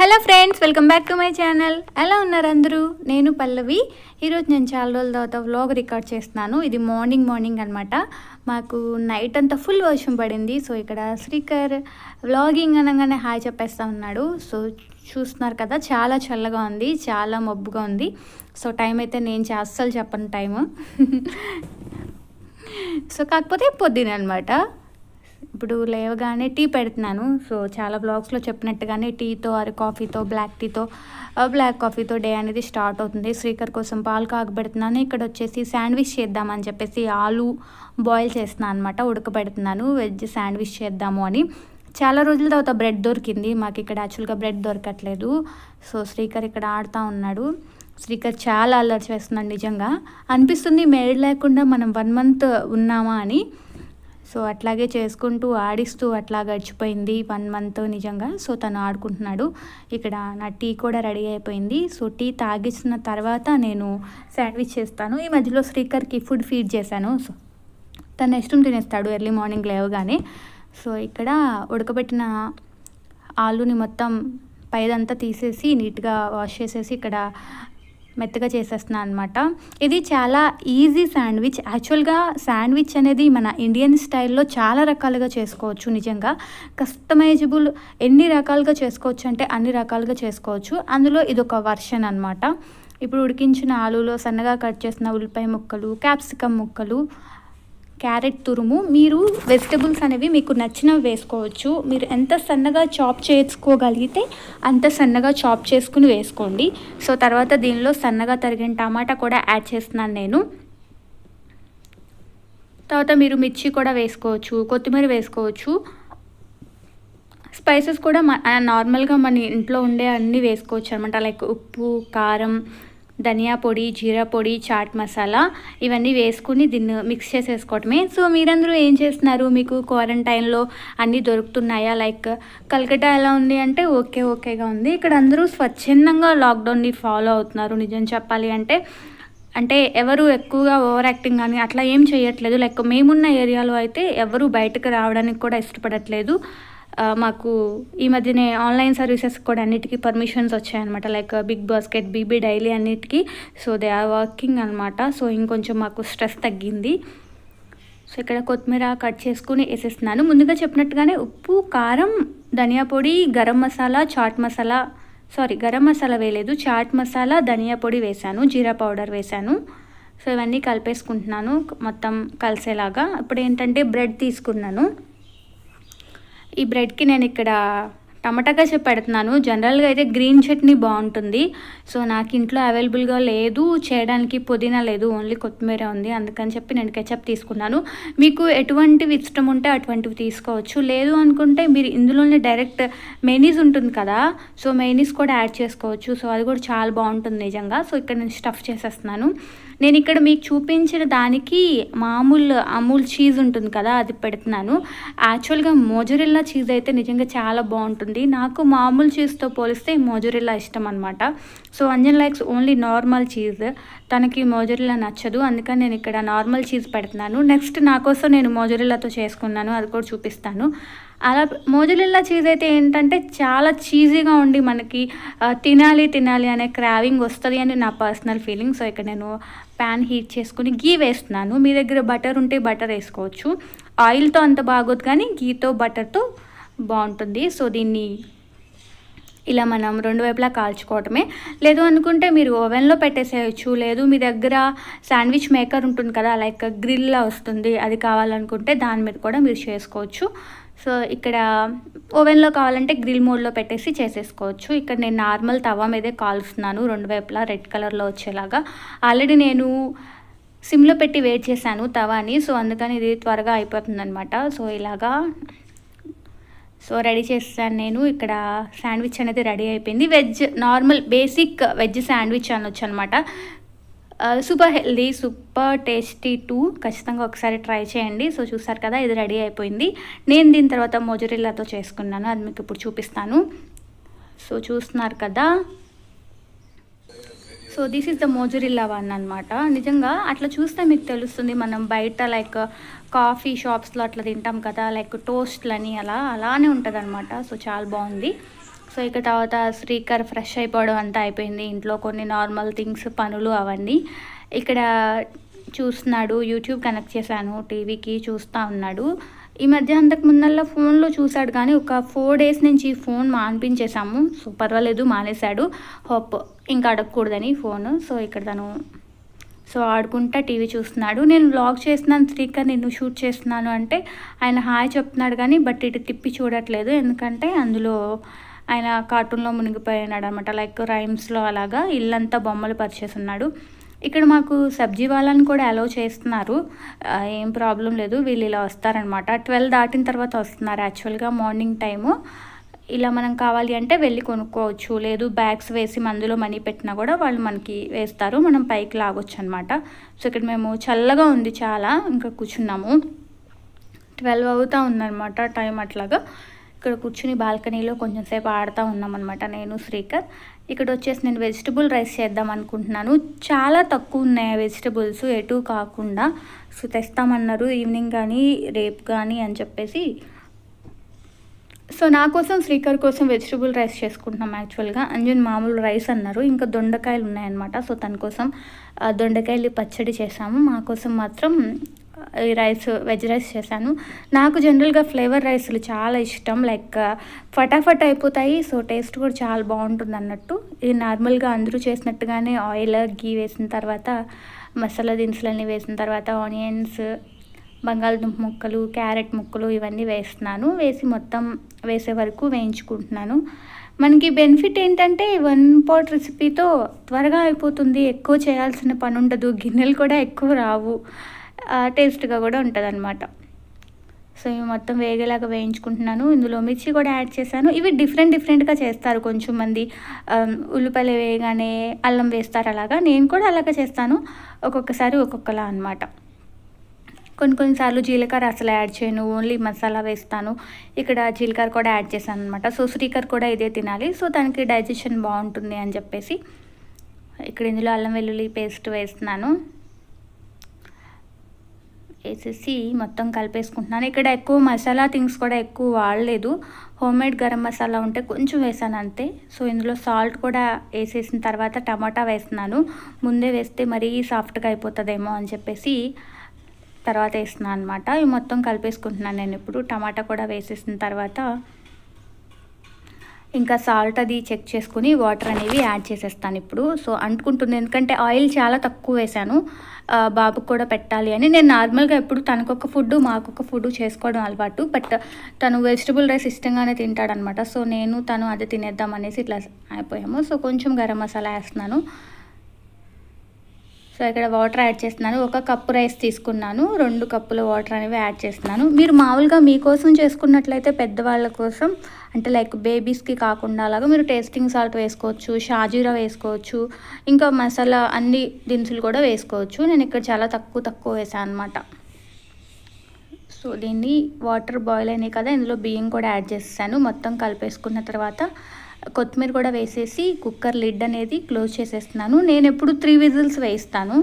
hello friends welcome back to my channel ఎలా ఉన్నారు అందరూ నేను పల్లవి ఈరోజు నేను చాలా రోజుల తర్వాత వ్లాగ్ రికార్డ్ చేస్తున్నాను ఇది మార్నింగ్ మార్నింగ్ అనమాట మాకు నైట్ అంతా ఫుల్ వర్షం పడింది సో ఇక్కడ శ్రీకర్ వ్లాగింగ్ అనగానే హాయ్ చెప్పేస్తా ఉన్నాడు సో చూస్తున్నారు కదా చాలా చల్లగా ఉంది చాలా మబ్బుగా ఉంది సో టైం అయితే నేను అస్సలు చెప్పను టైము సో కాకపోతే పొద్దున అనమాట ఇప్పుడు లేవగానే టీ పెడుతున్నాను సో చాలా బ్లాగ్స్లో చెప్పినట్టుగానే టీతో అరే కాఫీతో బ్లాక్ టీతో బ్లాక్ కాఫీతో డే అనేది స్టార్ట్ అవుతుంది శ్రీకర్ కోసం పాలు కాకబెడుతున్నాను ఇక్కడ వచ్చేసి శాండ్విచ్ చేద్దామని చెప్పేసి ఆలు బాయిల్ చేస్తున్నాను అనమాట ఉడకబెడుతున్నాను వెజ్ శాండ్విచ్ చేద్దాము అని చాలా రోజుల తర్వాత బ్రెడ్ దొరికింది మాకు ఇక్కడ యాక్చువల్గా బ్రెడ్ దొరకట్లేదు సో శ్రీకర్ ఇక్కడ ఆడుతూ ఉన్నాడు శ్రీకర్ చాలా అల్లరి చేస్తున్నాడు నిజంగా అనిపిస్తుంది మేడ్ లేకుండా మనం వన్ మంత్ ఉన్నామా అని సో అట్లాగే చేసుకుంటూ ఆడిస్తూ అట్లా గడిచిపోయింది వన్ మంత్ నిజంగా సో తను ఆడుకుంటున్నాడు ఇక్కడ నా టీ కూడా రెడీ అయిపోయింది సో టీ తాగించిన తర్వాత నేను శాండ్విచ్ చేస్తాను ఈ మధ్యలో శ్రీకర్కి ఫుడ్ ఫీడ్ చేశాను సో తను ఇష్టం తినేస్తాడు ఎర్లీ మార్నింగ్ లేవగానే సో ఇక్కడ ఉడకబెట్టిన ఆలుని మొత్తం పైదంతా తీసేసి నీట్గా వాష్ చేసేసి ఇక్కడ మెత్తగా చేసేస్తున్నాను అనమాట ఇది చాలా ఈజీ శాండ్విచ్ యాక్చువల్గా శాండ్విచ్ అనేది మన ఇండియన్ స్టైల్లో చాలా రకాలుగా చేసుకోవచ్చు నిజంగా కస్టమైజబుల్ ఎన్ని రకాలుగా చేసుకోవచ్చు అంటే అన్ని రకాలుగా చేసుకోవచ్చు అందులో ఇది ఒక వర్షన్ అనమాట ఇప్పుడు ఉడికించిన ఆలులో సన్నగా కట్ చేసిన ఉల్లిపాయ ముక్కలు క్యాప్సికమ్ ముక్కలు క్యారెట్ తురుము మీరు వెజిటబుల్స్ అనేవి మీకు నచ్చినవి వేసుకోవచ్చు మీరు ఎంత సన్నగా చాప్ చేసుకోగలిగితే అంత సన్నగా చాప్ చేసుకుని వేసుకోండి సో తర్వాత దీనిలో సన్నగా తరిగిన టమాటా కూడా యాడ్ చేస్తున్నాను నేను తర్వాత మీరు మిర్చి కూడా వేసుకోవచ్చు కొత్తిమీర వేసుకోవచ్చు స్పైసెస్ కూడా నార్మల్గా మన ఇంట్లో ఉండే అన్నీ వేసుకోవచ్చు అనమాట లైక్ ఉప్పు కారం ధనియా పొడి జీరా పొడి చాట్ మసాలా ఇవన్నీ వేసుకుని దీన్ని మిక్స్ చేసేసుకోవటమే సో మీరందరూ ఏం చేస్తున్నారు మీకు క్వారంటైన్లో అన్నీ దొరుకుతున్నాయా లైక్ కలకటా ఎలా ఉంది అంటే ఓకే ఓకేగా ఉంది ఇక్కడ అందరూ స్వచ్ఛందంగా లాక్డౌన్ని ఫాలో అవుతున్నారు నిజం చెప్పాలి అంటే అంటే ఎవరు ఎక్కువగా ఓవర్ యాక్టింగ్ కానీ అట్లా ఏం చేయట్లేదు లైక్ మేమున్న ఏరియాలో అయితే ఎవరు బయటకు రావడానికి కూడా ఇష్టపడట్లేదు మాకు ఈ మధ్యనే ఆన్లైన్ సర్వీసెస్ కూడా అన్నిటికీ పర్మిషన్స్ వచ్చాయన్నమాట like Big Basket BB Daily అన్నిటికీ సో దే ఆర్ వర్కింగ్ అనమాట సో ఇంకొంచెం మాకు స్ట్రెస్ తగ్గింది సో ఇక్కడ కొత్తిమీర కట్ చేసుకుని వేసేస్తున్నాను ముందుగా చెప్పినట్టుగానే ఉప్పు కారం ధనియా పొడి గరం మసాలా చాట్ మసాలా సారీ గరం మసాలా వేయలేదు చాట్ మసాలా ధనియా పొడి వేశాను జీరా పౌడర్ వేశాను సో ఇవన్నీ కలిపేసుకుంటున్నాను మొత్తం కలిసేలాగా ఇప్పుడు ఏంటంటే బ్రెడ్ తీసుకున్నాను ఈ బ్రెడ్కి నేను ఇక్కడ టమాటా కసి పెడుతున్నాను జనరల్గా అయితే గ్రీన్ చట్నీ బాగుంటుంది సో నాకు ఇంట్లో అవైలబుల్గా లేదు చేయడానికి పుదీనా లేదు ఓన్లీ కొత్తిమీర ఉంది అందుకని చెప్పి నేను కెచప్ తీసుకున్నాను మీకు ఎటువంటివి ఇష్టం ఉంటే అటువంటివి తీసుకోవచ్చు లేదు అనుకుంటే మీరు ఇందులోనే డైరెక్ట్ మెనీస్ ఉంటుంది కదా సో మెనీస్ కూడా యాడ్ చేసుకోవచ్చు సో అది కూడా చాలా బాగుంటుంది నిజంగా సో ఇక్కడ నేను స్టఫ్ చేసేస్తున్నాను నేను ఇక్కడ మీకు చూపించిన దానికి మామూలు అమూల్ చీజ్ ఉంటుంది కదా అది పెడుతున్నాను యాక్చువల్గా మోజరిల్లా చీజ్ అయితే నిజంగా చాలా బాగుంటుంది ఉంటుంది నాకు మామూలు చీజ్తో పోలిస్తే మోజరిల్లా ఇష్టం అనమాట so Anjan likes only normal cheese తనకి మోజరిల్లా నచ్చదు అందుకని నేను ఇక్కడ నార్మల్ చీజ్ పెడుతున్నాను నెక్స్ట్ నా కోసం నేను మోజరిల్లాతో చేసుకున్నాను అది కూడా చూపిస్తాను అలా మోజరెల్లా చీజ్ అయితే ఏంటంటే చాలా చీజీగా ఉండి మనకి తినాలి తినాలి అనే క్రావింగ్ వస్తుంది అని నా పర్సనల్ ఫీలింగ్ సో ఇక్కడ నేను ప్యాన్ హీట్ చేసుకుని గీ వేస్తున్నాను మీ దగ్గర బటర్ ఉంటే బటర్ వేసుకోవచ్చు ఆయిల్తో అంత బాగోదు కానీ గీతో బటర్తో బాగుంటుంది సో దీన్ని ఇలా మనం రెండు వైపులా కాల్చుకోవటమే లేదు అనుకుంటే మీరు ఓవెన్లో పెట్టేసేయచ్చు లేదు మీ దగ్గర శాండ్విచ్ మేకర్ ఉంటుంది కదా లైక్ గ్రిల్లా వస్తుంది అది కావాలనుకుంటే దాని మీద కూడా మీరు చేసుకోవచ్చు సో ఇక్కడ ఓవెన్లో కావాలంటే గ్రిల్ మోడ్లో పెట్టేసి చేసేసుకోవచ్చు ఇక్కడ నేను నార్మల్ తవా మీదే కాలుస్తున్నాను రెండు వైపులా రెడ్ కలర్లో వచ్చేలాగా ఆల్రెడీ నేను సిమ్లో పెట్టి వేట్ చేశాను తవాని సో అందుకని ఇది త్వరగా అయిపోతుంది అనమాట సో ఇలాగా సో రెడీ చేస్తాను నేను ఇక్కడ శాండ్విచ్ అనేది రెడీ అయిపోయింది veg normal basic veg sandwich అనొచ్చు అనమాట super healthy super tasty too ఖచ్చితంగా ఒకసారి ట్రై చేయండి సో చూసారు కదా ఇది రెడీ అయిపోయింది నేను దీని తర్వాత మొజరిల్లాతో చేసుకున్నాను అది మీకు ఇప్పుడు చూపిస్తాను సో చూస్తున్నారు కదా so this is the mozzarella one అనమాట నిజంగా అట్లా చూస్తే మీకు తెలుస్తుంది మనం బయట లైక్ కాఫీ షాప్స్లో అట్లా తింటాం కదా లైక్ టోస్ట్లని అలా అలానే ఉంటుంది అనమాట సో చాలా బాగుంది సో ఇక తర్వాత శ్రీకర్ ఫ్రెష్ అయిపోవడం అంతా అయిపోయింది ఇంట్లో కొన్ని నార్మల్ థింగ్స్ పనులు అవన్నీ ఇక్కడ చూస్తున్నాడు యూట్యూబ్ కనెక్ట్ చేశాను టీవీకి చూస్తూ ఉన్నాడు ఈ మధ్య అంతకు ముందల్లా ఫోన్లో చూశాడు కానీ ఒక ఫోర్ డేస్ నుంచి ఫోన్ మానిపించేసాము సో పర్వాలేదు మానేశాడు హోప్ ఇంకా అడగకూడదని ఫోన్ సో ఇక్కడ తను సో ఆడుకుంటా టీవీ చూస్తున్నాడు నేను బ్లాగ్ చేస్తున్నాను శ్రీకర్ నిన్ను షూట్ చేస్తున్నాను అంటే ఆయన హాయ్ చెప్తున్నాడు కానీ బట్ ఇటు తిప్పి చూడట్లేదు ఎందుకంటే అందులో ఆయన కార్టూన్లో మునిగిపోయినాడు అనమాట లైక్ రైమ్స్లో అలాగా ఇల్లంతా బొమ్మలు పరిచేస్తున్నాడు ఇక్కడ మాకు సబ్జీ వాళ్ళని కూడా అలౌ చేస్తున్నారు ఏం ప్రాబ్లం లేదు వీళ్ళు ఇలా వస్తారనమాట ట్వెల్వ్ దాటిన తర్వాత వస్తున్నారు యాక్చువల్గా మార్నింగ్ టైము ఇలా మనం కావాలి అంటే వెళ్ళి కొనుక్కోవచ్చు లేదు బ్యాగ్స్ వేసి మందులో మనీ పెట్టినా కూడా వాళ్ళు మనకి వేస్తారు మనం పైకి లాగొచ్చు అనమాట సో ఇక్కడ మేము చల్లగా ఉంది చాలా ఇంకా కూర్చున్నాము ట్వెల్వ్ అవుతూ ఉందన్నమాట టైం అట్లాగా ఇక్కడ కూర్చుని బాల్కనీలో కొంచెం సేపు ఆడుతూ అనమాట నేను శ్రీకర్ ఇక్కడ వచ్చేసి నేను వెజిటబుల్ రైస్ చేద్దాం అనుకుంటున్నాను చాలా తక్కువ ఉన్నాయి వెజిటబుల్స్ ఎటు కాకుండా సో తెస్తామన్నారు ఈవినింగ్ కానీ రేపు కానీ అని చెప్పేసి సో నా కోసం శ్రీకర్ కోసం వెజిటబుల్ రైస్ చేసుకుంటున్నాం యాక్చువల్గా అంజన్ మామూలు రైస్ అన్నారు ఇంకా దొండకాయలు ఉన్నాయన్నమాట సో తన కోసం దొండకాయలు పచ్చడి చేసాము మా కోసం మాత్రం ఈ రైస్ వెజ్ రైస్ చేశాను నాకు జనరల్గా ఫ్లేవర్ రైస్లు చాలా ఇష్టం లైక్ uh, ఫటాఫట్ అయిపోతాయి సో టేస్ట్ కూడా చాలా బాగుంటుంది అన్నట్టు ఇది నార్మల్గా అందరూ చేసినట్టుగానే ఆయిల్ గీ వేసిన తర్వాత మసాలా దినుసులన్నీ వేసిన తర్వాత ఆనియన్స్ బంగాళదుంప ముక్కలు క్యారెట్ ముక్కలు ఇవన్నీ వేస్తున్నాను వేసి మొత్తం వేసే వరకు వేయించుకుంటున్నాను మనకి బెనిఫిట్ ఏంటంటే వన్ పాట్ రెసిపీతో త్వరగా అయిపోతుంది ఎక్కువ చేయాల్సిన పని ఉండదు గిన్నెలు కూడా ఎక్కువ రావు టేస్ట్గా కూడా ఉంటుంది అనమాట సో ఇవి మొత్తం వేగేలాగా వేయించుకుంటున్నాను ఇందులో మిర్చి కూడా యాడ్ చేశాను ఇవి డిఫరెంట్ డిఫరెంట్గా చేస్తారు కొంచెం మంది ఉల్లిపాయలు వేయగానే అల్లం వేస్తారు అలాగా నేను కూడా అలాగే చేస్తాను ఒక్కొక్కసారి ఒక్కొక్కలా అనమాట కొన్ని కొన్నిసార్లు జీలకర్ర అసలు యాడ్ చేయను ఓన్లీ మసాలా వేస్తాను ఇక్కడ జీలకర్ర కూడా యాడ్ చేశాను అనమాట సో శ్రీకర్ కూడా ఇదే తినాలి సో దానికి డైజెషన్ బాగుంటుంది అని చెప్పేసి ఇక్కడ ఇందులో అల్లం వెల్లుల్లి పేస్ట్ వేస్తున్నాను వేసేసి మొత్తం కలిపేసుకుంటున్నాను ఇక్కడ ఎక్కువ మసాలా థింగ్స్ కూడా ఎక్కువ వాడలేదు హోమ్మేడ్ గరం మసాలా ఉంటే కొంచెం వేసాను అంతే సో ఇందులో సాల్ట్ కూడా వేసేసిన తర్వాత టమాటా వేస్తున్నాను ముందే వేస్తే మరీ సాఫ్ట్గా అయిపోతుందేమో అని చెప్పేసి తర్వాత వేస్తున్నాను అనమాట ఇవి మొత్తం కలిపేసుకుంటున్నాను నేను ఇప్పుడు టమాటా కూడా వేసేసిన తర్వాత ఇంకా సాల్ట్ అది చెక్ చేసుకుని వాటర్ అనేవి యాడ్ చేసేస్తాను ఇప్పుడు సో అంటుకుంటుంది ఎందుకంటే ఆయిల్ చాలా తక్కువ వేసాను బాబుకు కూడా పెట్టాలి అని నేను నార్మల్గా ఎప్పుడు తనకొక ఫుడ్ మాకొక ఫుడ్ చేసుకోవడం అలవాటు బట్ తను వెజిటబుల్ రైస్ ఇష్టంగానే తింటాడనమాట సో నేను తను అది తినేద్దాం అనేసి ఇట్లా అయిపోయాము సో కొంచెం గరం మసాలా వేస్తున్నాను సో ఇక్కడ వాటర్ యాడ్ చేస్తున్నాను ఒక కప్పు రైస్ తీసుకున్నాను రెండు కప్పుల వాటర్ అనేవి యాడ్ చేస్తున్నాను మీరు మామూలుగా మీకోసం చేసుకున్నట్లయితే పెద్దవాళ్ళ కోసం అంటే లైక్ బేబీస్కి కాకుండా అలాగా మీరు టేస్టింగ్ సాల్ట్ వేసుకోవచ్చు షాజీరా వేసుకోవచ్చు ఇంకా మసాలా అన్ని దినుసులు కూడా వేసుకోవచ్చు నేను ఇక్కడ చాలా తక్కువ తక్కువ వేసాను అనమాట సో దీన్ని వాటర్ బాయిల్ అయినాయి కదా ఇందులో బియ్యం కూడా యాడ్ చేస్తాను మొత్తం కలిపేసుకున్న తర్వాత కొత్తిమీర కూడా వేసేసి కుక్కర్ లిడ్ అనేది క్లోజ్ చేసేస్తున్నాను నేను ఎప్పుడు త్రీ విజిల్స్ వేయిస్తాను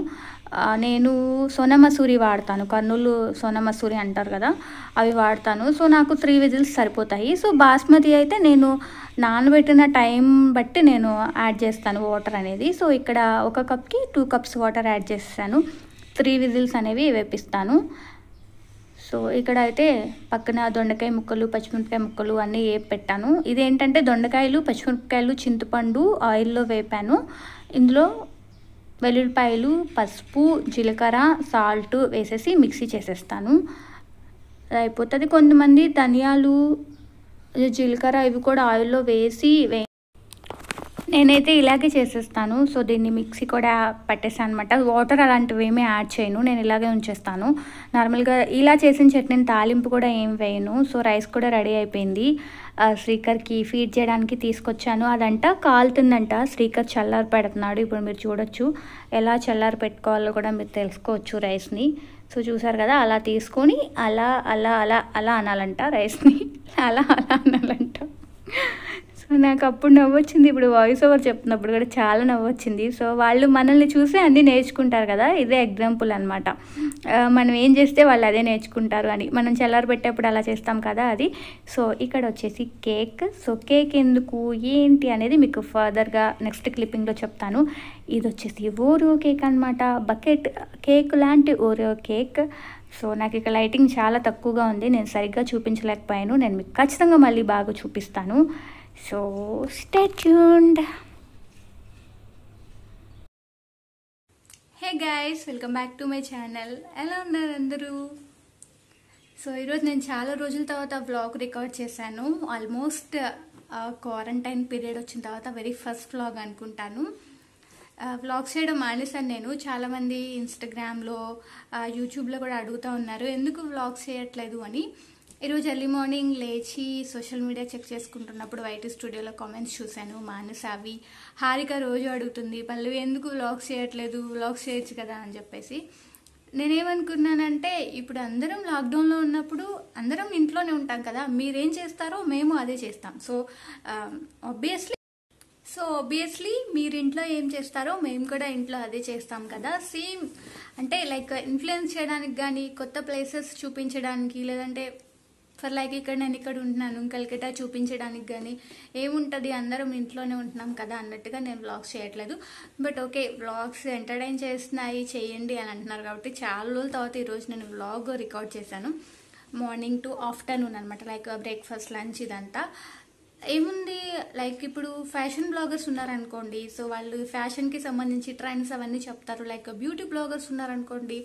నేను సోనమసూరి వాడతాను కర్నూలు సోనమసూరి అంటారు కదా అవి వాడతాను సో నాకు త్రీ విజిల్స్ సరిపోతాయి సో బాస్మతి అయితే నేను నానబెట్టిన టైం బట్టి నేను యాడ్ చేస్తాను వాటర్ అనేది సో ఇక్కడ ఒక కప్కి టూ కప్స్ వాటర్ యాడ్ చేస్తాను త్రీ విజిల్స్ అనేవి వేపిస్తాను సో ఇక్కడ అయితే పక్కన దొండకాయ ముక్కలు పచ్చిమిరపకాయ ముక్కలు అన్నీ వేపి పెట్టాను ఇదేంటంటే దొండకాయలు పచ్చిమిరపకాయలు చింతపండు ఆయిల్లో వేపాను ఇందులో వెల్లుల్లిపాయలు పసుపు జీలకర్ర సాల్ట్ వేసేసి మిక్సీ చేసేస్తాను అయిపోతుంది కొంతమంది ధనియాలు జీలకర్ర ఇవి కూడా ఆయిల్లో వేసి వే నేనైతే ఇలాగే చేసేస్తాను సో దీన్ని మిక్సీ కూడా పట్టేసాను అనమాట వాటర్ అలాంటివి ఏమీ యాడ్ చేయను నేను ఇలాగే ఉంచేస్తాను నార్మల్గా ఇలా చేసిన చట్నీని తాలింపు కూడా ఏం వేయను సో రైస్ కూడా రెడీ అయిపోయింది శ్రీకర్కి ఫీడ్ చేయడానికి తీసుకొచ్చాను అదంట కాలుతుందంట శ్రీకర్ చల్లారి పెడుతున్నాడు ఇప్పుడు మీరు చూడొచ్చు ఎలా చల్లారి పెట్టుకోవాలో కూడా మీరు తెలుసుకోవచ్చు రైస్ని సో చూసారు కదా అలా తీసుకొని అలా అలా అలా అలా అనాలంట రైస్ని అలా అలా అనాలంట సో నాకు అప్పుడు నవ్వొచ్చింది ఇప్పుడు వాయిస్ ఓవర్ చెప్తున్నప్పుడు కూడా చాలా నవ్వొచ్చింది సో వాళ్ళు మనల్ని చూసి అన్ని నేర్చుకుంటారు కదా ఇదే ఎగ్జాంపుల్ అనమాట మనం ఏం చేస్తే వాళ్ళు అదే నేర్చుకుంటారు అని మనం చల్లారు పెట్టేప్పుడు అలా చేస్తాం కదా అది సో ఇక్కడ వచ్చేసి కేక్ సో కేక్ ఎందుకు ఏంటి అనేది మీకు ఫర్దర్గా నెక్స్ట్ క్లిప్పింగ్లో చెప్తాను ఇది వచ్చేసి ఓరియో కేక్ అనమాట బకెట్ కేక్ లాంటి ఓరియో కేక్ సో నాకు ఇక్కడ లైటింగ్ చాలా తక్కువగా ఉంది నేను సరిగ్గా చూపించలేకపోయాను నేను మీకు ఖచ్చితంగా మళ్ళీ బాగా చూపిస్తాను so stay hey guys welcome back to my channel ఎలా ఉన్నారు అందరూ సో ఈరోజు నేను చాలా రోజుల తర్వాత వ్లాగ్ రికార్డ్ చేశాను ఆల్మోస్ట్ క్వారంటైన్ పీరియడ్ వచ్చిన తర్వాత వెరీ ఫస్ట్ వ్లాగ్ అనుకుంటాను వ్లాగ్స్ uh, చేయడం మానేశాను నేను చాలామంది ఇన్స్టాగ్రామ్లో యూట్యూబ్లో uh, కూడా అడుగుతూ ఉన్నారు ఎందుకు వ్లాగ్స్ చేయట్లేదు అని ఈరోజు ఎర్లీ మార్నింగ్ లేచి సోషల్ మీడియా చెక్ చేసుకుంటున్నప్పుడు వైటీ స్టూడియోలో కామెంట్స్ చూశాను అవి హారిక రోజు అడుగుతుంది పల్లవి ఎందుకు వ్లాగ్స్ చేయట్లేదు వ్లాగ్స్ చేయొచ్చు కదా అని చెప్పేసి నేనేమనుకున్నానంటే ఇప్పుడు అందరం లాక్డౌన్లో ఉన్నప్పుడు అందరం ఇంట్లోనే ఉంటాం కదా మీరేం చేస్తారో మేము అదే చేస్తాం సో ఆబ్వియస్లీ సో ఆబ్వియస్లీ మీరు ఇంట్లో ఏం చేస్తారో మేము కూడా ఇంట్లో అదే చేస్తాం కదా సేమ్ అంటే లైక్ ఇన్ఫ్లుయెన్స్ చేయడానికి కానీ కొత్త ప్లేసెస్ చూపించడానికి లేదంటే ఫర్ లైక్ ఇక్కడ నేను ఇక్కడ ఉంటున్నాను కలికటా చూపించడానికి కానీ ఏముంటుంది అందరం ఇంట్లోనే ఉంటున్నాం కదా అన్నట్టుగా నేను బ్లాగ్స్ చేయట్లేదు బట్ ఓకే వ్లాగ్స్ ఎంటర్టైన్ చేస్తున్నాయి చేయండి అని అంటున్నారు కాబట్టి చాలా రోజుల తర్వాత ఈరోజు నేను వ్లాగ్ రికార్డ్ చేశాను మార్నింగ్ టు ఆఫ్టర్నూన్ అనమాట లైక్ బ్రేక్ఫాస్ట్ లంచ్ ఇదంతా ఏముంది లైక్ ఇప్పుడు ఫ్యాషన్ బ్లాగర్స్ ఉన్నారనుకోండి సో వాళ్ళు ఫ్యాషన్కి సంబంధించి ట్రెండ్స్ అవన్నీ చెప్తారు లైక్ బ్యూటీ బ్లాగర్స్ ఉన్నారనుకోండి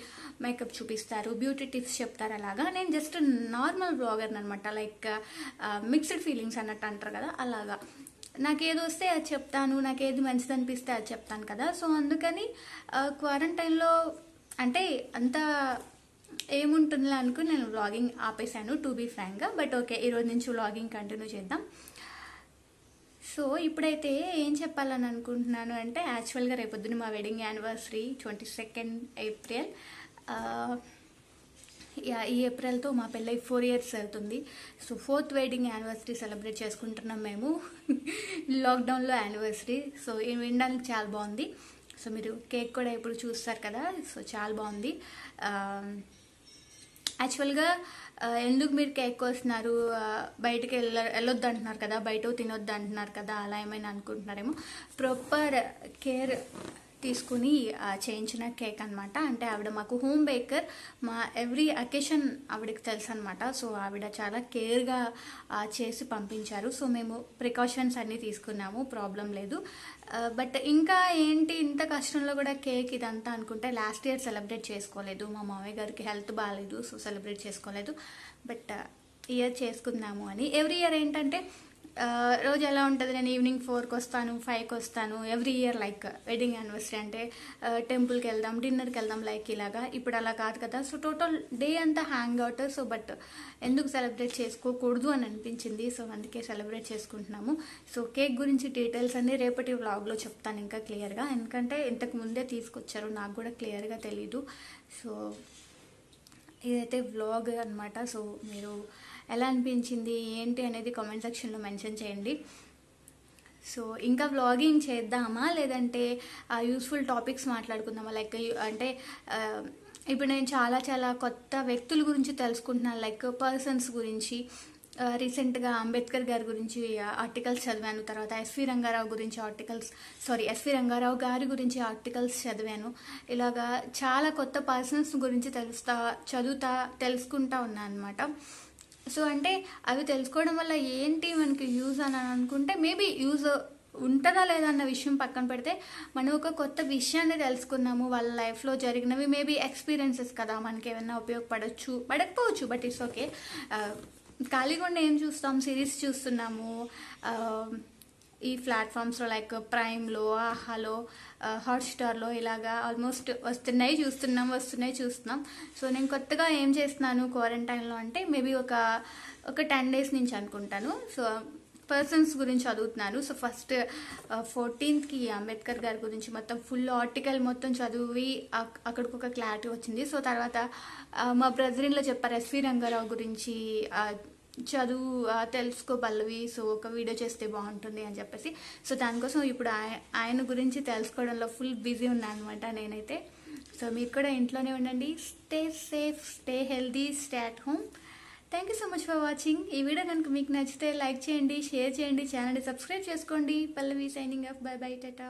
మేకప్ చూపిస్తారు బ్యూటీ టిప్స్ చెప్తారు అలాగా నేను జస్ట్ నార్మల్ బ్లాగర్ అనమాట లైక్ మిక్స్డ్ ఫీలింగ్స్ అన్నట్టు అంటారు కదా అలాగా నాకేది వస్తే అది చెప్తాను నాకేది మంచిది అనిపిస్తే అది చెప్తాను కదా సో అందుకని క్వారంటైన్లో అంటే అంత ఏముంటుందిలే అనుకుని నేను వ్లాగింగ్ ఆపేశాను టు బీ ఫ్రాంక్గా బట్ ఓకే ఈరోజు నుంచి వ్లాగింగ్ కంటిన్యూ చేద్దాం సో ఇప్పుడైతే ఏం చెప్పాలని అనుకుంటున్నాను అంటే యాక్చువల్గా రేపొద్దున మా wedding anniversary twenty second April ఈ ఏప్రిల్తో మా పెళ్ళై ఫోర్ ఇయర్స్ వెళ్తుంది so fourth wedding anniversary celebrate చేసుకుంటున్నాం మేము లాక్డౌన్లో యానివర్సరీ సో వినడానికి చాలా బాగుంది సో మీరు కేక్ కూడా ఇప్పుడు చూస్తారు కదా సో చాలా బాగుంది యాక్చువల్గా ఎందుకు మీరు కేక్ వస్తున్నారు బయటకు వెళ్ళ వెళ్ళొద్దు అంటున్నారు కదా బయట తినొద్దు అంటున్నారు కదా అలా ఏమైనా అనుకుంటున్నారేమో ప్రాపర్ కేర్ తీసుకుని చేయించిన కేక్ అనమాట అంటే ఆవిడ మాకు హోమ్ బేకర్ మా ఎవ్రీ అకేషన్ ఆవిడకి తెలుసు అనమాట సో ఆవిడ చాలా కేర్గా చేసి పంపించారు సో మేము ప్రికాషన్స్ అన్నీ తీసుకున్నాము ప్రాబ్లం లేదు బట్ ఇంకా ఏంటి ఇంత కష్టంలో కూడా కేక్ ఇదంతా అనుకుంటే లాస్ట్ ఇయర్ సెలబ్రేట్ చేసుకోలేదు మా మామయ్య గారికి హెల్త్ బాగాలేదు సో సెలబ్రేట్ చేసుకోలేదు బట్ ఇయర్ చేసుకుందాము అని ఎవ్రీ ఇయర్ ఏంటంటే రోజు ఎలా ఉంటుంది నేను ఈవినింగ్ ఫోర్కి వస్తాను ఫైవ్కి వస్తాను every year like wedding anniversary అంటే టెంపుల్కి వెళ్దాం డిన్నర్కి వెళ్దాం లైక్ ఇలాగా ఇప్పుడు అలా కాదు కదా సో టోటల్ డే అంతా హ్యాంగ్ అవుట్ సో బట్ ఎందుకు సెలబ్రేట్ చేసుకోకూడదు అని అనిపించింది సో అందుకే సెలబ్రేట్ చేసుకుంటున్నాము సో కేక్ గురించి డీటెయిల్స్ అన్నీ రేపటి వ్లాగ్లో చెప్తాను ఇంకా క్లియర్గా ఎందుకంటే ఇంతకు ముందే తీసుకొచ్చారు నాకు కూడా క్లియర్గా తెలీదు సో ఇదైతే వ్లాగ్ అనమాట సో మీరు ఎలా అనిపించింది ఏంటి అనేది కామెంట్ సెక్షన్లో మెన్షన్ చేయండి సో ఇంకా వ్లాగింగ్ చేద్దామా లేదంటే యూస్ఫుల్ టాపిక్స్ మాట్లాడుకుందామా లైక్ అంటే ఇప్పుడు నేను చాలా చాలా కొత్త వ్యక్తుల గురించి తెలుసుకుంటున్నాను లైక్ పర్సన్స్ గురించి రీసెంట్గా అంబేద్కర్ గారి గురించి ఆర్టికల్స్ చదివాను తర్వాత ఎస్వి రంగారావు గురించి ఆర్టికల్స్ సారీ ఎస్వి రంగారావు గారి గురించి ఆర్టికల్స్ చదివాను ఇలాగా చాలా కొత్త పర్సన్స్ గురించి తెలుస్తా చదువుతా తెలుసుకుంటా ఉన్నా అనమాట సో అంటే అవి తెలుసుకోవడం వల్ల ఏంటి మనకి యూజ్ అని అనుకుంటే మేబీ యూజ్ ఉంటుందా లేదా అన్న విషయం పక్కన పెడితే మనం ఒక కొత్త విషయాన్ని తెలుసుకున్నాము వాళ్ళ లైఫ్లో జరిగినవి మేబీ ఎక్స్పీరియన్సెస్ కదా మనకి ఏమైనా ఉపయోగపడవచ్చు పడకపోవచ్చు బట్ ఇట్స్ ఓకే ఖాళీగా ఉండే ఏం చూస్తాం సిరీస్ చూస్తున్నాము ఈ ప్లాట్ఫామ్స్లో లైక్ ప్రైమ్లో ఆహాలో హాట్స్టార్లో ఇలాగా ఆల్మోస్ట్ వస్తున్నాయి చూస్తున్నాం వస్తున్నాయి చూస్తున్నాం సో నేను కొత్తగా ఏం చేస్తున్నాను క్వారంటైన్లో అంటే మేబీ ఒక ఒక టెన్ డేస్ నుంచి అనుకుంటాను సో పర్సన్స్ గురించి చదువుతున్నాను సో ఫస్ట్ ఫోర్టీన్త్కి అంబేద్కర్ గారి గురించి మొత్తం ఫుల్ ఆర్టికల్ మొత్తం చదివి అక్కడికి ఒక క్లారిటీ వచ్చింది సో తర్వాత మా బ్రదర్ ఇంట్లో చెప్పారు ఎస్వి రంగారావు గురించి చదువు తెలుసుకో పల్లవి సో ఒక వీడియో చేస్తే బాగుంటుంది అని చెప్పేసి సో దానికోసం ఇప్పుడు ఆయన గురించి తెలుసుకోవడంలో ఫుల్ బిజీ ఉన్నా అనమాట నేనైతే సో మీరు కూడా ఇంట్లోనే ఉండండి stay safe stay healthy stay at home thank you so much for watching ఈ వీడియో కనుక మీకు నచ్చితే లైక్ చేయండి షేర్ చేయండి ఛానల్ని సబ్స్క్రైబ్ చేసుకోండి Pallavi signing off bye bye టెటా